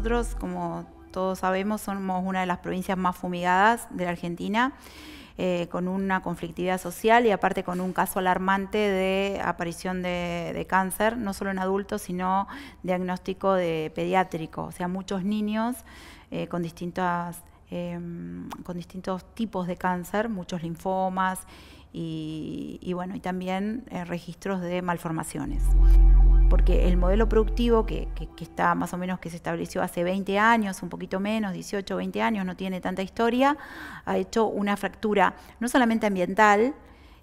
nosotros, como todos sabemos, somos una de las provincias más fumigadas de la Argentina. Eh, con una conflictividad social y aparte con un caso alarmante de aparición de, cáncer, no solo en adultos, sino diagnóstico de pediátrico, o sea, muchos niños eh, con em, con distintos tipos de cáncer, muchos linfomas y, y bueno, y también eh, registros de malformaciones porque el modelo productivo que, está más o menos que se estableció hace 20 años, un poquito menos, 18, 20 años, no tiene tanta historia, ha hecho una fractura no solamente ambiental,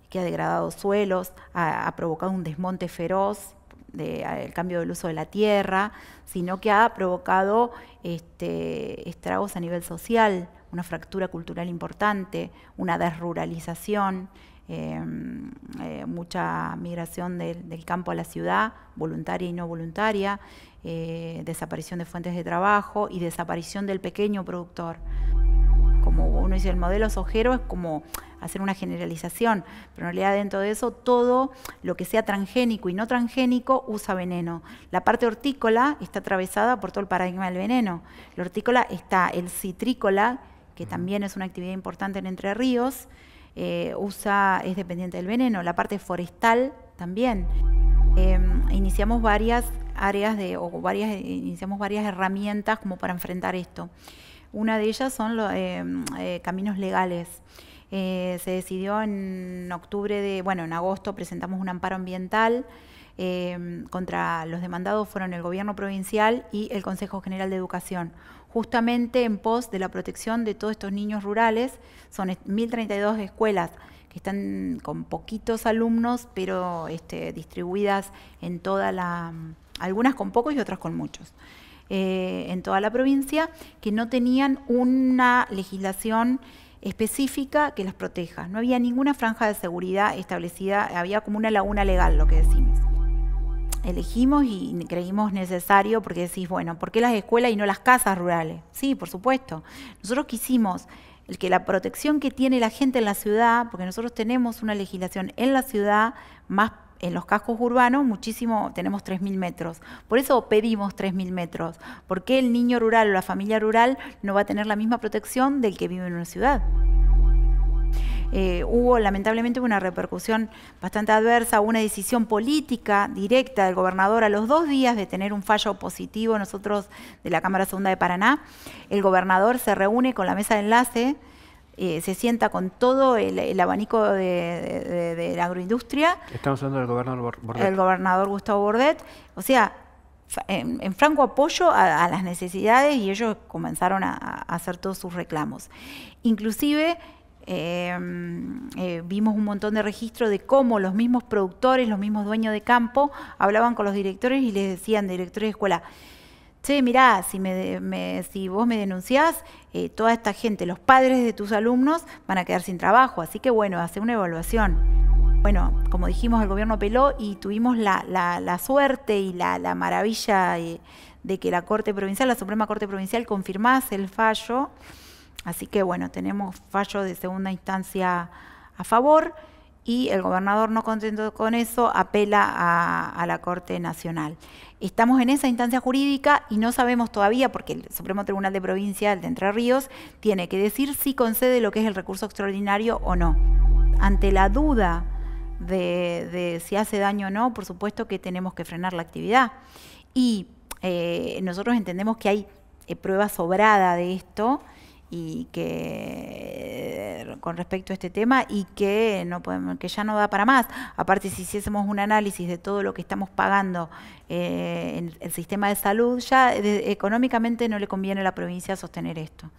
que ha degradado suelos, ha, provocado un desmonte feroz del cambio del uso de la tierra, sino que ha provocado este, estragos a nivel social, una fractura cultural importante, una desruralización. Em, eh, mucha migración del, campo a la ciudad, voluntaria y no voluntaria, eh, desaparición de fuentes de trabajo y desaparición del pequeño productor. Como uno dice, el modelo sojero es como hacer una generalización, pero en realidad dentro de eso todo lo que sea transgénico y no transgénico usa veneno. La parte hortícola está atravesada por todo el paradigma del veneno. La hortícola está el citrícola, que también es una actividad importante en Entre Ríos, eh, usa, es dependiente del veneno, la parte forestal también. Em, iniciamos varias áreas de, o varias, iniciamos varias herramientas como para enfrentar esto. Una de ellas son los em, eh, caminos legales. Eh, se decidió en octubre de, bueno, en agosto presentamos un amparo ambiental Em, contra los demandados fueron el gobierno provincial y el Consejo General de Educación, justamente en pos de la protección de todos estos niños rurales. Son 1.032 escuelas que están con poquitos alumnos, pero este, distribuidas en toda la... algunas con pocos y otras con muchos. Eh, en toda la provincia, que no tenían una legislación específica que las proteja. No había ninguna franja de seguridad establecida, había como una laguna legal, lo que decimos elegimos y creímos necesario porque decís, bueno, ¿por qué las escuelas y no las casas rurales? Sí, por supuesto. Nosotros quisimos el que la protección que tiene la gente en la ciudad, porque nosotros tenemos una legislación en la ciudad más en los cascos urbanos muchísimo, tenemos 3.000 metros. Por eso pedimos 3.000 metros. ¿Por qué el niño rural o la familia rural no va a tener la misma protección del que vive en una ciudad? Eh, hubo lamentablemente una repercusión bastante adversa, una decisión política directa del gobernador a los dos días de tener un fallo positivo nosotros de la Cámara Segunda de Paraná. El gobernador se reúne con la mesa de enlace. Eh, se sienta con todo el, abanico de, la agroindustria. Estamos hablando del gobernador Bordet. El gobernador Gustavo Bordet. O sea, en, franco apoyo a, las necesidades y ellos comenzaron a, a hacer todos sus reclamos. Inclusive Em, eh, vimos un montón de registros de cómo los mismos productores, los mismos dueños de campo, hablaban con los directores y les decían, directores de escuela, che, mirá, si, vos me denunciás, eh, toda esta gente, los padres de tus alumnos, van a quedar sin trabajo, así que bueno, hace una evaluación. Bueno, como dijimos, el gobierno peló y tuvimos la, suerte y la maravilla eh, de que la Corte Provincial, la Suprema Corte Provincial, confirmase el fallo Así que bueno, tenemos fallo de segunda instancia a favor y el gobernador no contento con eso apela a, la Corte Nacional. Estamos en esa instancia jurídica y no sabemos todavía, porque el Supremo Tribunal de Provincia, el de Entre Ríos, tiene que decir si concede lo que es el recurso extraordinario o no. Ante la duda de, si hace daño o no, por supuesto que tenemos que frenar la actividad. Y eh, nosotros entendemos que hay eh, prueba sobrada de esto y que con respecto a este tema y que no podemos, que ya no da para más. Aparte, si hiciésemos un análisis de todo lo que estamos pagando eh, en el sistema de salud, ya económicamente no le conviene a la provincia sostener esto.